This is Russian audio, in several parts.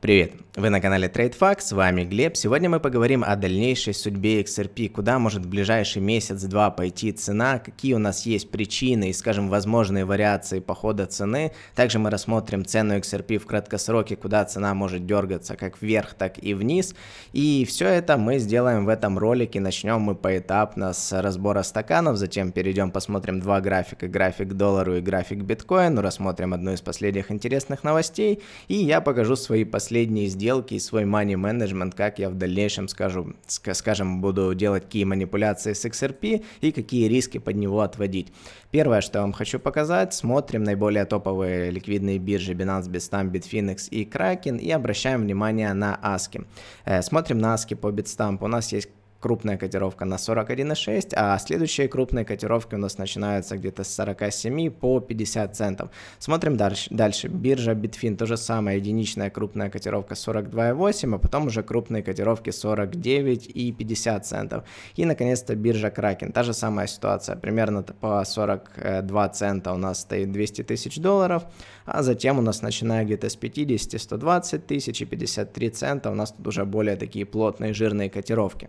Привет! Вы на канале TradeFax, с вами Глеб. Сегодня мы поговорим о дальнейшей судьбе XRP, куда может в ближайший месяц-два пойти цена, какие у нас есть причины и, скажем, возможные вариации похода цены. Также мы рассмотрим цену XRP в краткосроке, куда цена может дергаться как вверх, так и вниз. И все это мы сделаем в этом ролике. Начнем мы поэтапно с разбора стаканов, затем перейдем, посмотрим два графика, график доллару и график биткоину, рассмотрим одну из последних интересных новостей, и я покажу свои последние последние сделки и свой money management, как я в дальнейшем, скажу, скажем, буду делать какие манипуляции с XRP и какие риски под него отводить. Первое, что я вам хочу показать, смотрим наиболее топовые ликвидные биржи Binance, Bitstamp, Bitfinex и Kraken и обращаем внимание на ASCII. Э, смотрим на ASCII по Bitstamp. У нас есть крупная котировка на 41,6, а следующие крупные котировки у нас начинаются где-то с 47 по 50 центов. Смотрим дальше. дальше. Биржа Bitfin, то же самое, единичная крупная котировка 42,8, а потом уже крупные котировки 49 и 50 центов. И, наконец-то, биржа Kraken, та же самая ситуация, примерно по 42 цента у нас стоит 200 тысяч долларов, а затем у нас, начиная где-то с 50, 120 тысяч и 53 цента, у нас тут уже более такие плотные, жирные котировки.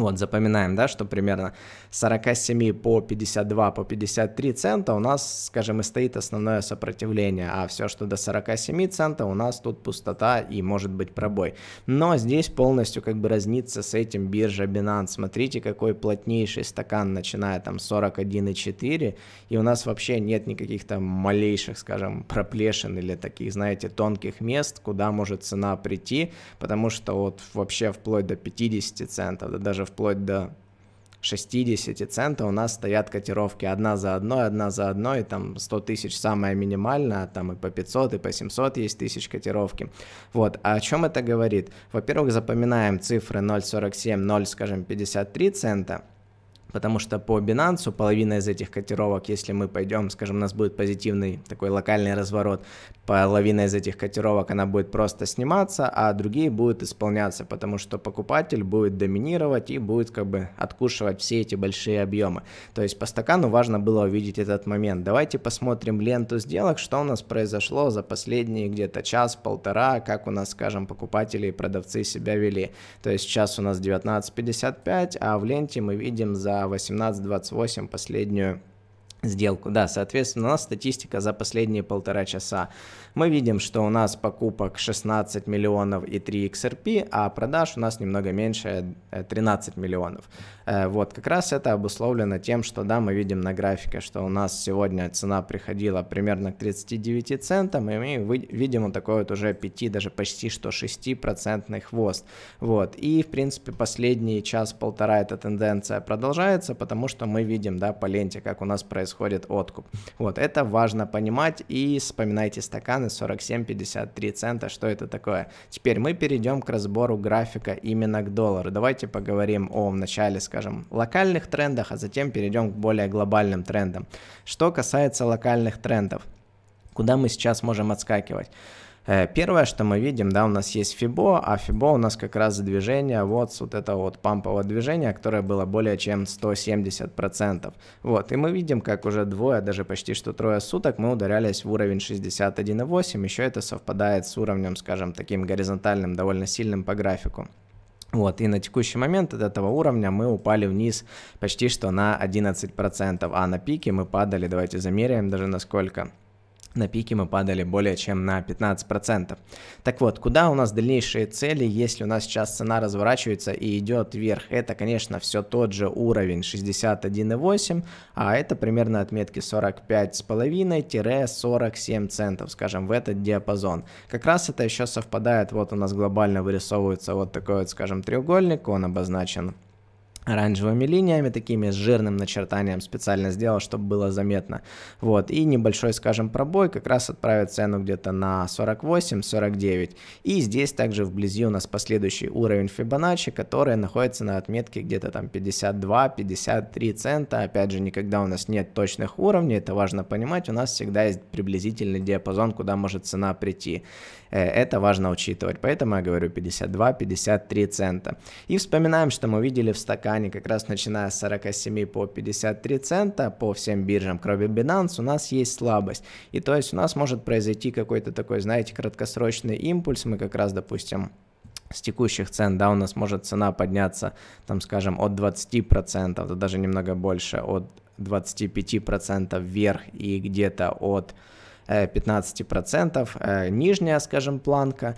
Вот, запоминаем, да, что примерно с 47 по 52, по 53 цента у нас, скажем, и стоит основное сопротивление, а все, что до 47 цента, у нас тут пустота и может быть пробой. Но здесь полностью как бы разнится с этим биржа Binance. Смотрите, какой плотнейший стакан, начиная там 41,4, и у нас вообще нет никаких там малейших, скажем, проплешин или таких, знаете, тонких мест, куда может цена прийти, потому что вот вообще вплоть до 50 центов, да даже вплоть до 60 центов у нас стоят котировки одна за одной, одна за одной, там 100 тысяч самая минимальная там и по 500, и по 700 есть тысяч котировки. Вот, а о чем это говорит? Во-первых, запоминаем цифры 0,47, 0, скажем, 53 цента – Потому что по Binance половина из этих котировок, если мы пойдем, скажем, у нас будет позитивный такой локальный разворот, половина из этих котировок, она будет просто сниматься, а другие будут исполняться, потому что покупатель будет доминировать и будет как бы откушивать все эти большие объемы. То есть по стакану важно было увидеть этот момент. Давайте посмотрим ленту сделок, что у нас произошло за последние где-то час-полтора, как у нас, скажем, покупатели и продавцы себя вели. То есть сейчас у нас 19.55, а в ленте мы видим за за 18-28 последнюю сделку. Да, соответственно, у нас статистика за последние полтора часа. Мы видим, что у нас покупок 16 миллионов и 3 XRP, а продаж у нас немного меньше 13 э, миллионов. Э, вот, как раз это обусловлено тем, что, да, мы видим на графике, что у нас сегодня цена приходила примерно к 39 центам, и мы видим вот такой вот уже 5, даже почти что 6-процентный хвост. Вот, и, в принципе, последний час-полтора эта тенденция продолжается, потому что мы видим, да, по ленте, как у нас происходит происходит откуп. Вот, это важно понимать и вспоминайте стаканы 47,53 цента, что это такое. Теперь мы перейдем к разбору графика именно к доллару. Давайте поговорим о начале, скажем, локальных трендах, а затем перейдем к более глобальным трендам. Что касается локальных трендов, куда мы сейчас можем отскакивать? Э, первое, что мы видим, да, у нас есть фибо, а фибо у нас как раз движение вот с вот этого вот памповое движение, которое было более чем 170%. Вот, и мы видим, как уже двое, даже почти что трое суток мы ударялись в уровень 61,8, еще это совпадает с уровнем, скажем, таким горизонтальным, довольно сильным по графику. Вот, и на текущий момент от этого уровня мы упали вниз почти что на 11%, а на пике мы падали, давайте замеряем даже насколько, на пике мы падали более чем на 15%. Так вот, куда у нас дальнейшие цели, если у нас сейчас цена разворачивается и идет вверх? Это, конечно, все тот же уровень 61,8, а это примерно отметки 45,5-47 центов, скажем, в этот диапазон. Как раз это еще совпадает, вот у нас глобально вырисовывается вот такой вот, скажем, треугольник, он обозначен оранжевыми линиями, такими с жирным начертанием специально сделал, чтобы было заметно. Вот, и небольшой, скажем, пробой как раз отправит цену где-то на 48-49. И здесь также вблизи у нас последующий уровень Fibonacci, который находится на отметке где-то там 52-53 цента. Опять же, никогда у нас нет точных уровней, это важно понимать, у нас всегда есть приблизительный диапазон, куда может цена прийти. Э, это важно учитывать, поэтому я говорю 52-53 цента. И вспоминаем, что мы видели в стакане компаний, как раз начиная с 47 по 53 цента, по всем биржам, кроме Binance, у нас есть слабость. И то есть у нас может произойти какой-то такой, знаете, краткосрочный импульс, мы как раз, допустим, с текущих цен, да, у нас может цена подняться, там, скажем, от 20%, да даже немного больше, от 25% процентов вверх и где-то от 15% э, процентов э, нижняя, скажем, планка.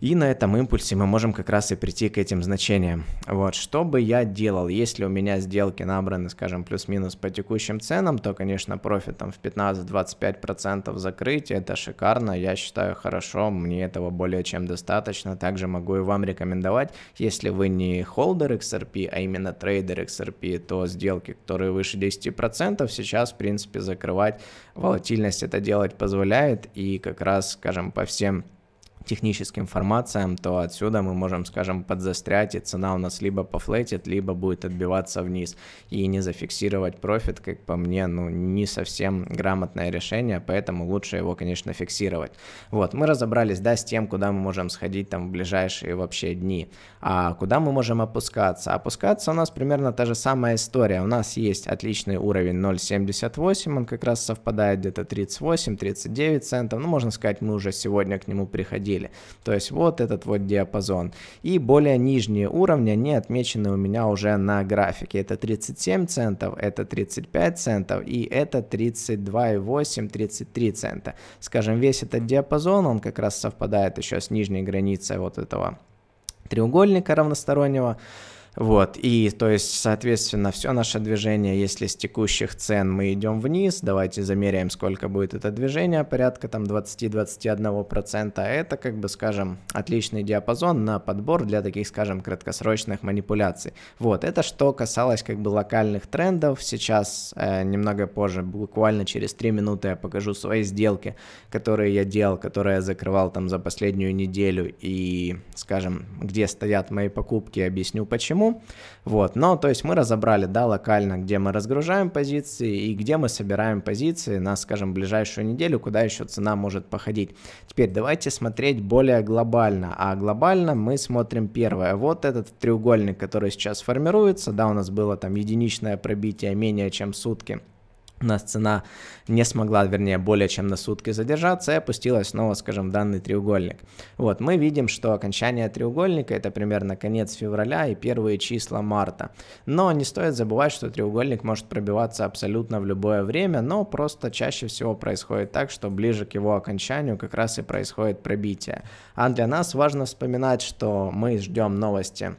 И на этом импульсе мы можем как раз и прийти к этим значениям. Вот, что бы я делал, если у меня сделки набраны, скажем, плюс-минус по текущим ценам, то, конечно, профит там в 15-25% закрыть, это шикарно, я считаю, хорошо, мне этого более чем достаточно. Также могу и вам рекомендовать, если вы не холдер XRP, а именно трейдер XRP, то сделки, которые выше 10%, сейчас, в принципе, закрывать волатильность это делать позволяет, и как раз, скажем, по всем техническим формациям, то отсюда мы можем, скажем, подзастрять, и цена у нас либо пофлетит, либо будет отбиваться вниз. И не зафиксировать профит, как по мне, ну, не совсем грамотное решение, поэтому лучше его, конечно, фиксировать. Вот, мы разобрались, да, с тем, куда мы можем сходить там в ближайшие вообще дни. А куда мы можем опускаться? Опускаться у нас примерно та же самая история. У нас есть отличный уровень 0.78, он как раз совпадает где-то 38-39 центов. Ну, можно сказать, мы уже сегодня к нему приходили деле. То есть вот этот вот диапазон. И более нижние уровни, они отмечены у меня уже на графике. Это 37 центов, это 35 центов и это 32,8-33 цента. Скажем, весь этот диапазон, он как раз совпадает еще с нижней границей вот этого треугольника равностороннего. Вот, и то есть, соответственно, все наше движение, если с текущих цен мы идем вниз, давайте замеряем, сколько будет это движение, порядка там 20-21%, а это, как бы, скажем, отличный диапазон на подбор для таких, скажем, краткосрочных манипуляций. Вот, это что касалось, как бы, локальных трендов, сейчас э, немного позже, буквально через 3 минуты я покажу свои сделки, которые я делал, которые я закрывал там за последнюю неделю и, скажем, где стоят мои покупки, объясню почему. Вот, но то есть мы разобрали, да, локально, где мы разгружаем позиции и где мы собираем позиции на, скажем, ближайшую неделю, куда еще цена может походить. Теперь давайте смотреть более глобально, а глобально мы смотрим первое, вот этот треугольник, который сейчас формируется, да, у нас было там единичное пробитие менее чем сутки, у нас цена не смогла, вернее, более чем на сутки задержаться и опустилась снова, скажем, в данный треугольник. Вот, мы видим, что окончание треугольника это примерно конец февраля и первые числа марта. Но не стоит забывать, что треугольник может пробиваться абсолютно в любое время, но просто чаще всего происходит так, что ближе к его окончанию как раз и происходит пробитие. А для нас важно вспоминать, что мы ждем новости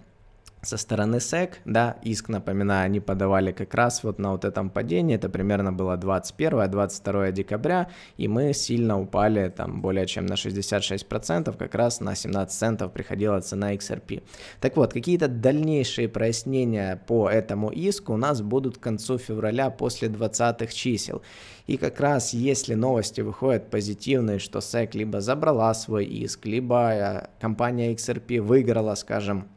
со стороны SEC, да, иск, напоминаю, они подавали как раз вот на вот этом падении, это примерно было 21-22 декабря, и мы сильно упали там более чем на 66%, как раз на 17 центов приходила цена XRP. Так вот, какие-то дальнейшие прояснения по этому иску у нас будут к концу февраля после 20 чисел. И как раз если новости выходят позитивные, что SEC либо забрала свой иск, либо э, компания XRP выиграла, скажем,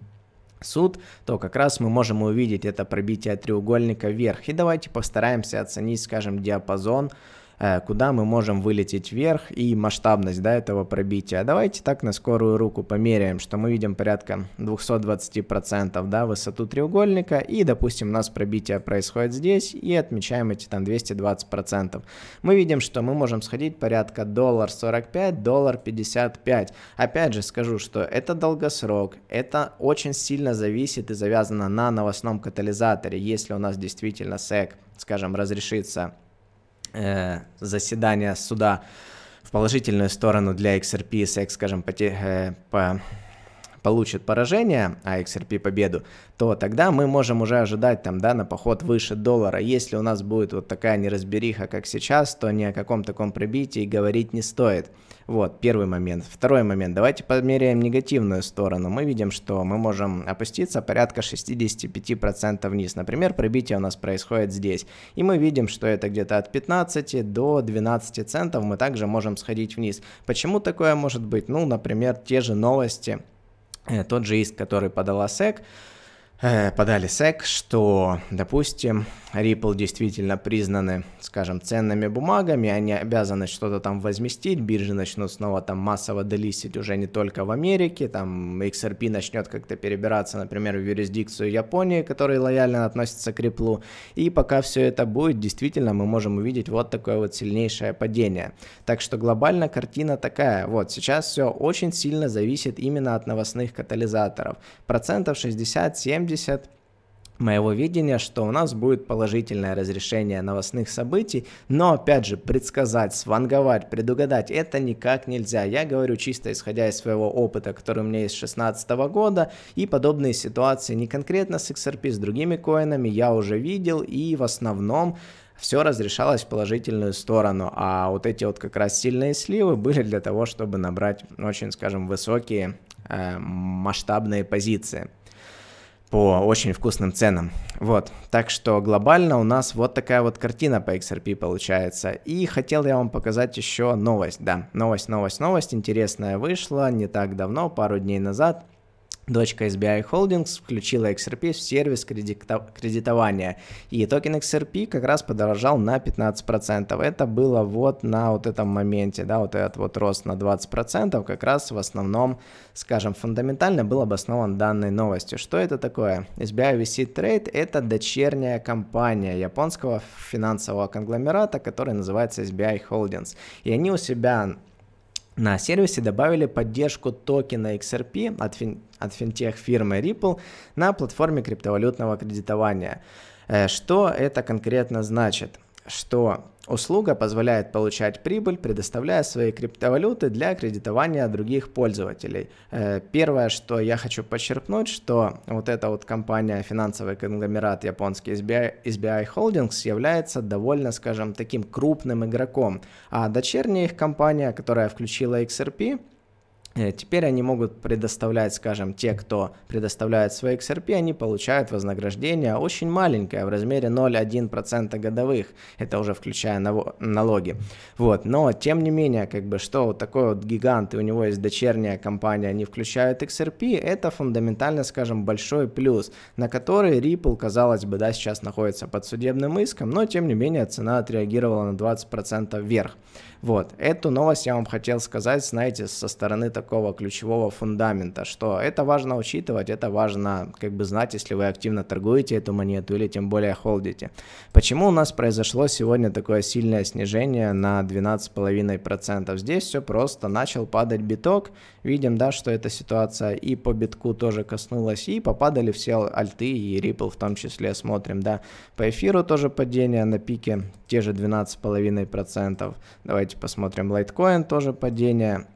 суд, то как раз мы можем увидеть это пробитие треугольника вверх. И давайте постараемся оценить, скажем, диапазон Э, куда мы можем вылететь вверх и масштабность да, этого пробития. Давайте так на скорую руку померяем, что мы видим порядка 220% да, высоту треугольника, и, допустим, у нас пробитие происходит здесь, и отмечаем эти там 220%. Мы видим, что мы можем сходить порядка доллар 45, доллар 55. Опять же скажу, что это долгосрок, это очень сильно зависит и завязано на новостном катализаторе, если у нас действительно SEC, скажем, разрешится э, заседания суда в положительную сторону для XRP, скажем, по, те, э, по получит поражение, а XRP победу, то тогда мы можем уже ожидать там, да, на поход выше доллара. Если у нас будет вот такая неразбериха, как сейчас, то ни о каком таком пробитии говорить не стоит. Вот, первый момент. Второй момент. Давайте померяем негативную сторону. Мы видим, что мы можем опуститься порядка 65% вниз. Например, пробитие у нас происходит здесь. И мы видим, что это где-то от 15 до 12 центов мы также можем сходить вниз. Почему такое может быть? Ну, например, те же новости Э, тот же иск, который подала СЭК, Э, подали SEC, что, допустим, Ripple действительно признаны, скажем, ценными бумагами, они обязаны что-то там возместить, биржи начнут снова там массово делистить уже не только в Америке, там XRP начнет как-то перебираться, например, в юрисдикцию Японии, которая лояльно относится к Ripple, и пока все это будет, действительно мы можем увидеть вот такое вот сильнейшее падение. Так что глобально картина такая, вот сейчас все очень сильно зависит именно от новостных катализаторов, процентов 60-70 80 моего видения, что у нас будет положительное разрешение новостных событий, но опять же предсказать, сванговать, предугадать это никак нельзя. Я говорю чисто исходя из своего опыта, который у меня есть с 2016 года, и подобные ситуации не конкретно с XRP, с другими коинами я уже видел, и в основном все разрешалось в положительную сторону, а вот эти вот как раз сильные сливы были для того, чтобы набрать очень, скажем, высокие э, масштабные позиции по очень вкусным ценам. Вот, так что глобально у нас вот такая вот картина по XRP получается. И хотел я вам показать еще новость, да, новость, новость, новость, интересная вышла не так давно, пару дней назад. Дочка SBI Holdings включила XRP в сервис кредитования, и токен XRP как раз подорожал на 15%. Это было вот на вот этом моменте, да, вот этот вот рост на 20%, как раз в основном, скажем, фундаментально был обоснован данной новостью. Что это такое? SBI VC Trade – это дочерняя компания японского финансового конгломерата, который называется SBI Holdings. И они у себя на сервисе добавили поддержку токена XRP от, фин, от финтех-фирмы Ripple на платформе криптовалютного кредитования. Э, что это конкретно значит? Что Услуга позволяет получать прибыль, предоставляя свои криптовалюты для кредитования других пользователей. Э, первое, что я хочу подчеркнуть, что вот эта вот компания, финансовый конгломерат японский SBI, SBI Holdings является довольно, скажем, таким крупным игроком. А дочерняя их компания, которая включила XRP, Э, теперь они могут предоставлять, скажем, те, кто предоставляет свои XRP, они получают вознаграждение очень маленькое, в размере 0,1% годовых, это уже включая налоги. Вот. Но, тем не менее, как бы, что вот такой вот гигант, и у него есть дочерняя компания, они включают XRP, это фундаментально, скажем, большой плюс, на который Ripple, казалось бы, да, сейчас находится под судебным иском, но, тем не менее, цена отреагировала на 20% вверх. Вот. Эту новость я вам хотел сказать, знаете, со стороны такого такого ключевого фундамента, что это важно учитывать, это важно как бы знать, если вы активно торгуете эту монету или тем более холдите. Почему у нас произошло сегодня такое сильное снижение на 12,5%? Здесь все просто, начал падать биток, видим, да, что эта ситуация и по битку тоже коснулась, и попадали все альты и Ripple в том числе, смотрим, да. По эфиру тоже падение на пике, те же 12,5%. Давайте посмотрим, Litecoin тоже падение,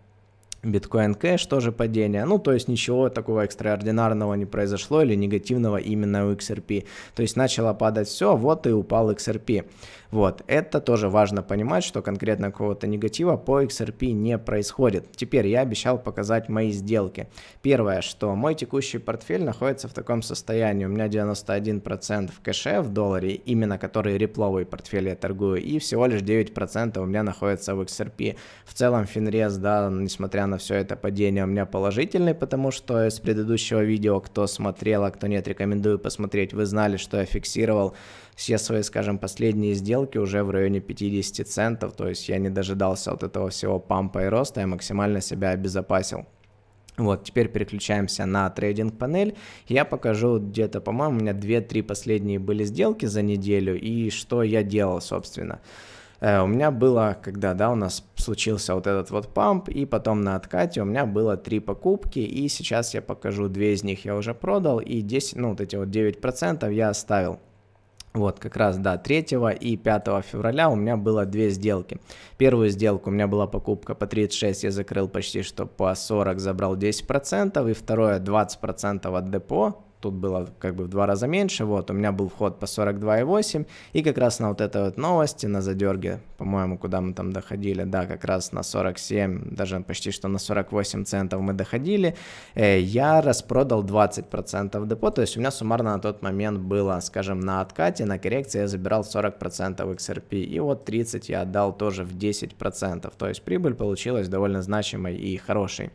Биткоин кэш тоже падение. Ну, то есть ничего такого экстраординарного не произошло или негативного именно у XRP. То есть начало падать все, вот и упал XRP. Вот, это тоже важно понимать, что конкретно какого-то негатива по XRP не происходит. Теперь я обещал показать мои сделки. Первое, что мой текущий портфель находится в таком состоянии. У меня 91% в кэше в долларе, именно который репловый портфель я торгую, и всего лишь 9% у меня находится в XRP. В целом Финрез, да, несмотря на все это падение, у меня положительный, потому что с предыдущего видео, кто смотрел, а кто нет, рекомендую посмотреть. Вы знали, что я фиксировал все свои, скажем, последние сделки уже в районе 50 центов, то есть я не дожидался вот этого всего пампа и роста, я максимально себя обезопасил. Вот, теперь переключаемся на трейдинг панель. Я покажу где-то, по-моему, у меня 2-3 последние были сделки за неделю и что я делал, собственно. Э, у меня было, когда, да, у нас случился вот этот вот памп, и потом на откате у меня было три покупки, и сейчас я покажу, две из них я уже продал, и 10, ну, вот эти вот 9% я оставил. Вот, как раз, да, 3 и 5 февраля у меня было две сделки. Первую сделку у меня была покупка по 36, я закрыл почти что по 40, забрал 10%, и второе 20% от депо, тут было как бы в два раза меньше, вот, у меня был вход по 42,8, и как раз на вот этой вот новости, на задерге, по-моему, куда мы там доходили, да, как раз на 47, даже почти что на 48 центов мы доходили, э, я распродал 20% депо, то есть у меня суммарно на тот момент было, скажем, на откате, на коррекции я забирал 40% XRP, и вот 30 я отдал тоже в 10%, то есть прибыль получилась довольно значимой и хорошей.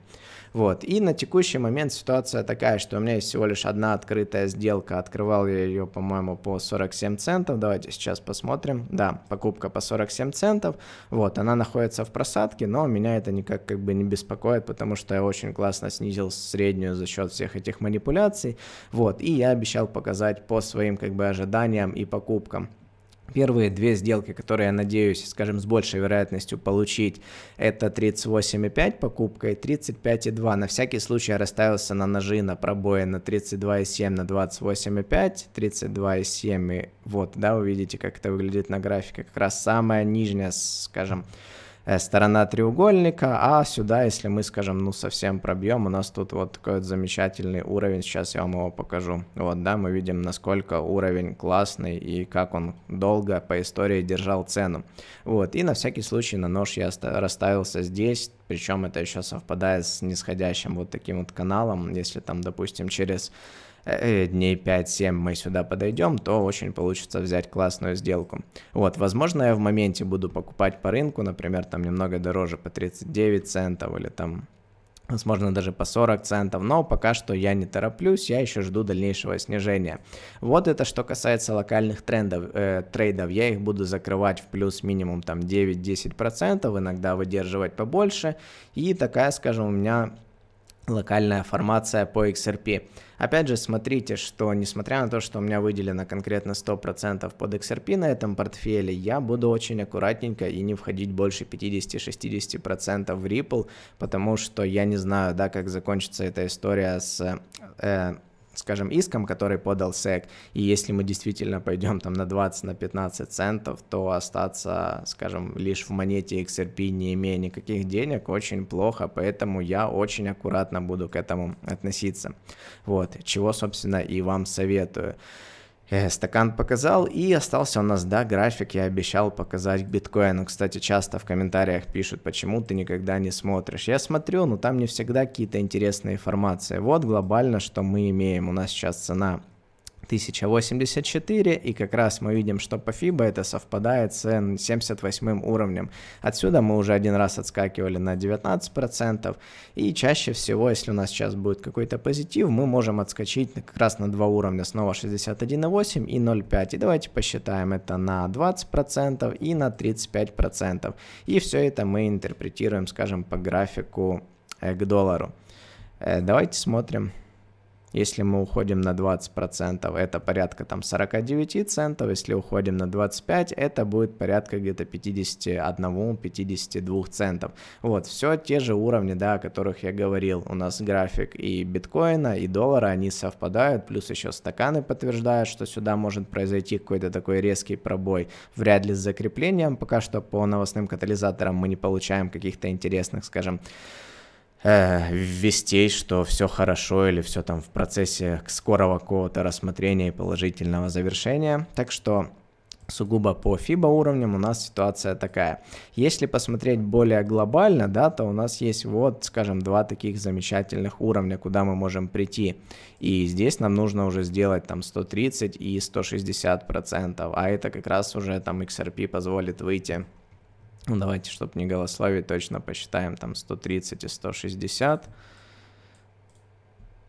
Вот. И на текущий момент ситуация такая, что у меня есть всего лишь одна открытая сделка. Открывал я ее, по-моему, по 47 центов. Давайте сейчас посмотрим. Да, покупка по 47 центов. Вот, она находится в просадке, но меня это никак как бы не беспокоит, потому что я очень классно снизил среднюю за счет всех этих манипуляций. Вот, и я обещал показать по своим как бы ожиданиям и покупкам. Первые две сделки, которые я надеюсь, скажем, с большей вероятностью получить, это 38,5 покупка и 35,2. На всякий случай я расставился на ножи на пробое на 32,7 на 28,5, 32,7 и вот, да, вы видите, как это выглядит на графике. Как раз самая нижняя, скажем, Э, сторона треугольника, а сюда, если мы, скажем, ну, совсем пробьем, у нас тут вот такой вот замечательный уровень, сейчас я вам его покажу. Вот, да, мы видим, насколько уровень классный и как он долго по истории держал цену. Вот, и на всякий случай на нож я расставился здесь, причем это еще совпадает с нисходящим вот таким вот каналом, если там, допустим, через Э, дней 5-7 мы сюда подойдем, то очень получится взять классную сделку. Вот, возможно, я в моменте буду покупать по рынку, например, там немного дороже, по 39 центов или там возможно, даже по 40 центов, но пока что я не тороплюсь, я еще жду дальнейшего снижения. Вот это что касается локальных трендов, э, трейдов, я их буду закрывать в плюс минимум там 9-10%, иногда выдерживать побольше, и такая, скажем, у меня локальная формация по XRP. Опять же, смотрите, что несмотря на то, что у меня выделено конкретно 100% под XRP на этом портфеле, я буду очень аккуратненько и не входить больше 50-60% в Ripple, потому что я не знаю, да, как закончится эта история с... Э, скажем, иском, который подал SEC, и если мы действительно пойдем там на 20, на 15 центов, то остаться, скажем, лишь в монете XRP, не имея никаких денег, очень плохо, поэтому я очень аккуратно буду к этому относиться. Вот, чего, собственно, и вам советую. Э, стакан показал, и остался у нас, да, график, я обещал показать к биткоину. Ну, кстати, часто в комментариях пишут, почему ты никогда не смотришь. Я смотрю, но там не всегда какие-то интересные информации. Вот глобально, что мы имеем. У нас сейчас цена 1084, и как раз мы видим, что по FIBA это совпадает с 78 уровнем. Отсюда мы уже один раз отскакивали на 19%, и чаще всего, если у нас сейчас будет какой-то позитив, мы можем отскочить как раз на два уровня, снова 61,8 и 0,5. И давайте посчитаем это на 20% и на 35%. И все это мы интерпретируем, скажем, по графику э, к доллару. Э, давайте смотрим если мы уходим на 20%, это порядка там 49 центов. Если уходим на 25, это будет порядка где-то 51-52 центов. Вот, все те же уровни, да, о которых я говорил. У нас график и биткоина, и доллара, они совпадают. Плюс еще стаканы подтверждают, что сюда может произойти какой-то такой резкий пробой. Вряд ли с закреплением. Пока что по новостным катализаторам мы не получаем каких-то интересных, скажем, э, вестей, что все хорошо или все там в процессе скорого какого-то рассмотрения и положительного завершения. Так что сугубо по FIBA а уровням у нас ситуация такая. Если посмотреть более глобально, да, то у нас есть вот, скажем, два таких замечательных уровня, куда мы можем прийти. И здесь нам нужно уже сделать там 130 и 160 процентов, а это как раз уже там XRP позволит выйти ну, давайте, чтобы не голословить, точно посчитаем там 130 и 160.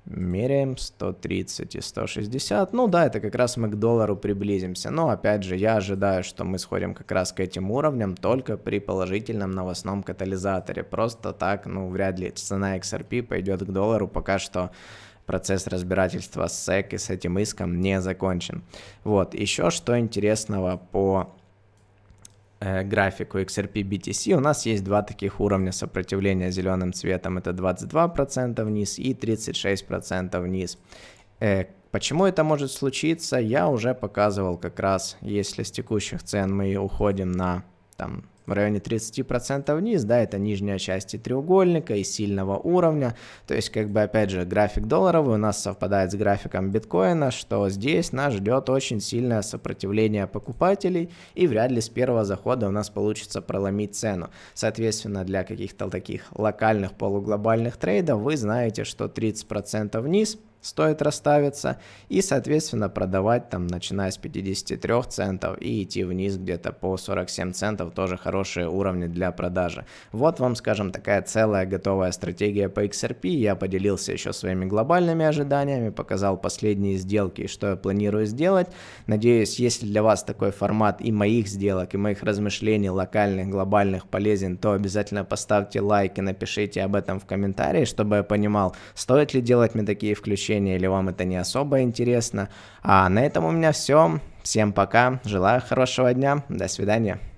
Меряем 130 и 160. Ну да, это как раз мы к доллару приблизимся. Но опять же, я ожидаю, что мы сходим как раз к этим уровням только при положительном новостном катализаторе. Просто так, ну вряд ли цена XRP пойдет к доллару. Пока что процесс разбирательства с SEC и с этим иском не закончен. Вот, еще что интересного по Э, графику XRP BTC у нас есть два таких уровня сопротивления зеленым цветом. Это 22% вниз и 36% вниз. Э, почему это может случиться, я уже показывал как раз, если с текущих цен мы уходим на там, в районе 30% вниз, да, это нижняя часть треугольника, и сильного уровня, то есть, как бы, опять же, график долларовый у нас совпадает с графиком биткоина, что здесь нас ждет очень сильное сопротивление покупателей, и вряд ли с первого захода у нас получится проломить цену. Соответственно, для каких-то таких локальных полуглобальных трейдов вы знаете, что 30% вниз – стоит расставиться, и, соответственно, продавать там, начиная с 53 центов и идти вниз где-то по 47 центов, тоже хорошие уровни для продажи. Вот вам, скажем, такая целая готовая стратегия по XRP, я поделился еще своими глобальными ожиданиями, показал последние сделки и что я планирую сделать. Надеюсь, если для вас такой формат и моих сделок, и моих размышлений локальных, глобальных полезен, то обязательно поставьте лайк и напишите об этом в комментарии, чтобы я понимал, стоит ли делать мне такие включения, обучения или вам это не особо интересно. А на этом у меня все. Всем пока, желаю хорошего дня, до свидания.